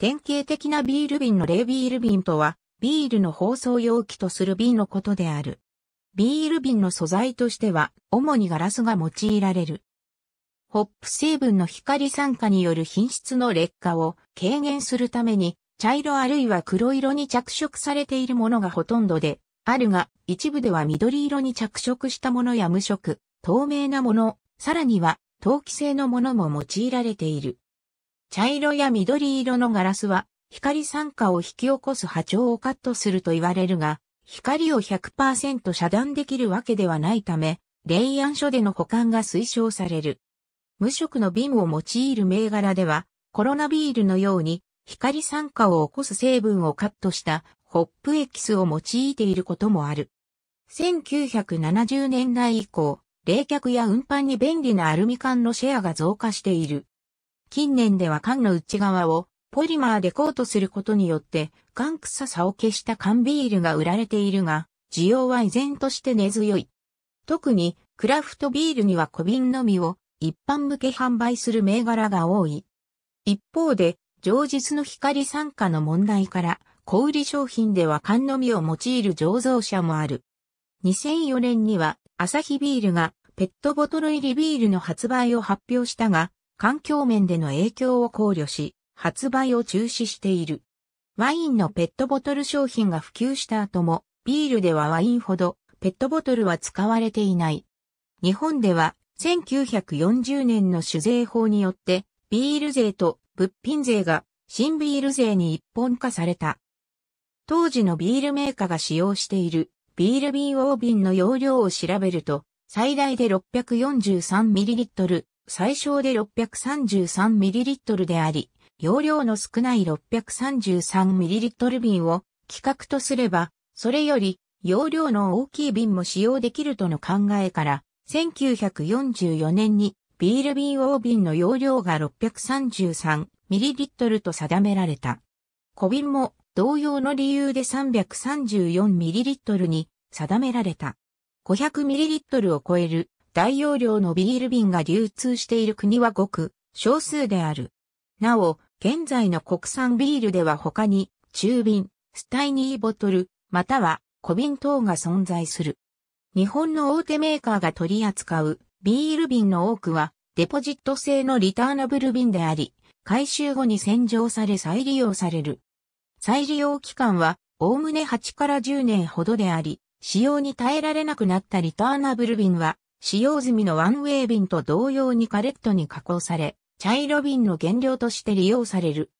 典型的なビール瓶の例ビール瓶とは、ビールの包装容器とする瓶のことである。ビール瓶の素材としては、主にガラスが用いられる。ホップ成分の光酸化による品質の劣化を軽減するために、茶色あるいは黒色に着色されているものがほとんどで、あるが、一部では緑色に着色したものや無色、透明なもの、さらには、陶器製のものも用いられている。茶色や緑色のガラスは光酸化を引き起こす波長をカットすると言われるが、光を100%遮断できるわけではないため、霊安所での保管が推奨される。無色の瓶を用いる銘柄では、コロナビールのように光酸化を起こす成分をカットしたホップエキスを用いていることもある。1970年代以降、冷却や運搬に便利なアルミ缶のシェアが増加している。近年では缶の内側をポリマーでコートすることによって、缶臭さを消した缶ビールが売られているが、需要は依然として根強い。特に、クラフトビールには小瓶のみを一般向け販売する銘柄が多い。一方で、上日の光参加の問題から、小売商品では缶のみを用いる醸造者もある。2004年には、アサヒビールがペットボトル入りビールの発売を発表したが、環境面での影響を考慮し、発売を中止している。ワインのペットボトル商品が普及した後も、ビールではワインほどペットボトルは使われていない。日本では1940年の酒税法によってビール税と物品税が新ビール税に一本化された。当時のビールメーカーが使用しているビール瓶を瓶の容量を調べると最大で 643ml 最小で 633ml であり、容量の少ない 633ml 瓶を規格とすれば、それより容量の大きい瓶も使用できるとの考えから、1944年にビール瓶大瓶の容量が 633ml と定められた。小瓶も同様の理由で 334ml に定められた。500ml を超える大容量のビール瓶が流通している国はごく少数である。なお、現在の国産ビールでは他に中瓶、スタイニーボトル、または小瓶等が存在する。日本の大手メーカーが取り扱うビール瓶の多くはデポジット製のリターナブル瓶であり、回収後に洗浄され再利用される。再利用期間は、おおむね8から10年ほどであり、使用に耐えられなくなったリターナブル瓶は、使用済みのワンウェイ瓶と同様にカレットに加工され、茶色瓶の原料として利用される。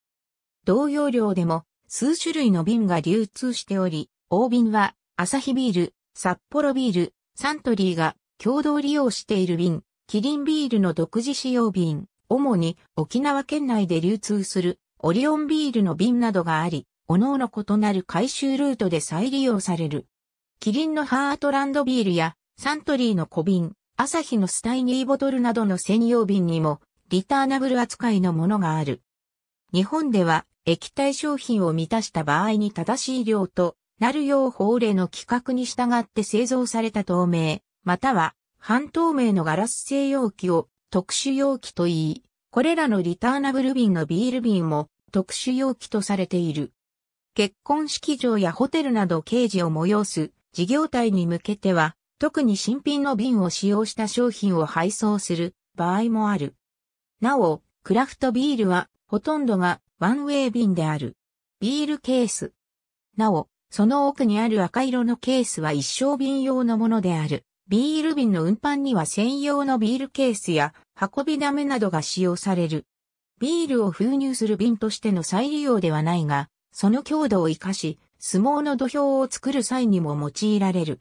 同容量でも数種類の瓶が流通しており、大瓶はアサヒビール、札幌ビール、サントリーが共同利用している瓶、キリンビールの独自使用瓶、主に沖縄県内で流通するオリオンビールの瓶などがあり、各々異なる回収ルートで再利用される。キリンのハートランドビールやサントリーの小瓶、朝日のスタイニーボトルなどの専用瓶にも、リターナブル扱いのものがある。日本では、液体商品を満たした場合に正しい量となるよう法令の規格に従って製造された透明、または半透明のガラス製容器を特殊容器と言い、これらのリターナブル瓶のビール瓶も特殊容器とされている。結婚式場やホテルなど刑事を催す事業体に向けては特に新品の瓶を使用した商品を配送する場合もある。なお、クラフトビールはほとんどがワンウェイ瓶である。ビールケース。なお、その奥にある赤色のケースは一生瓶用のものである。ビール瓶の運搬には専用のビールケースや運び溜めなどが使用される。ビールを封入する瓶としての再利用ではないが、その強度を活かし、相撲の土俵を作る際にも用いられる。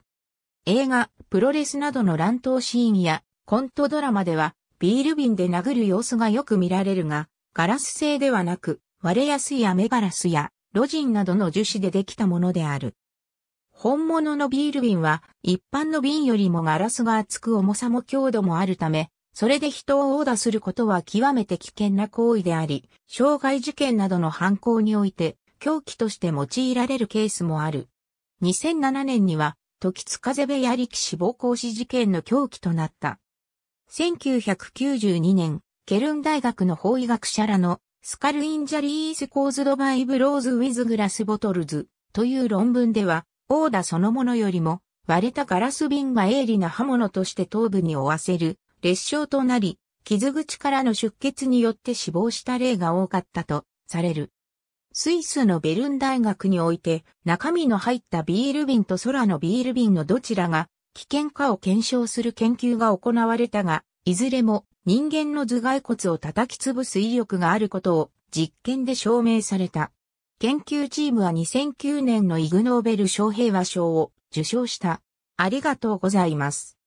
映画、プロレスなどの乱闘シーンやコントドラマではビール瓶で殴る様子がよく見られるが、ガラス製ではなく割れやすい雨ガラスやロジンなどの樹脂でできたものである。本物のビール瓶は一般の瓶よりもガラスが厚く重さも強度もあるため、それで人を殴打することは極めて危険な行為であり、傷害事件などの犯行において凶器として用いられるケースもある。2007年には時津風部屋力死亡行死事件の狂気となった。1992年、ケルン大学の法医学者らのスカルインジャリースコーズドバイブローズウィズグラスボトルズという論文では、オーダそのものよりも割れたガラス瓶が鋭利な刃物として頭部に負わせる裂傷となり、傷口からの出血によって死亡した例が多かったとされる。スイスのベルン大学において、中身の入ったビール瓶と空のビール瓶のどちらが危険かを検証する研究が行われたが、いずれも人間の頭蓋骨を叩き潰す威力があることを実験で証明された。研究チームは2009年のイグノーベル賞平和賞を受賞した。ありがとうございます。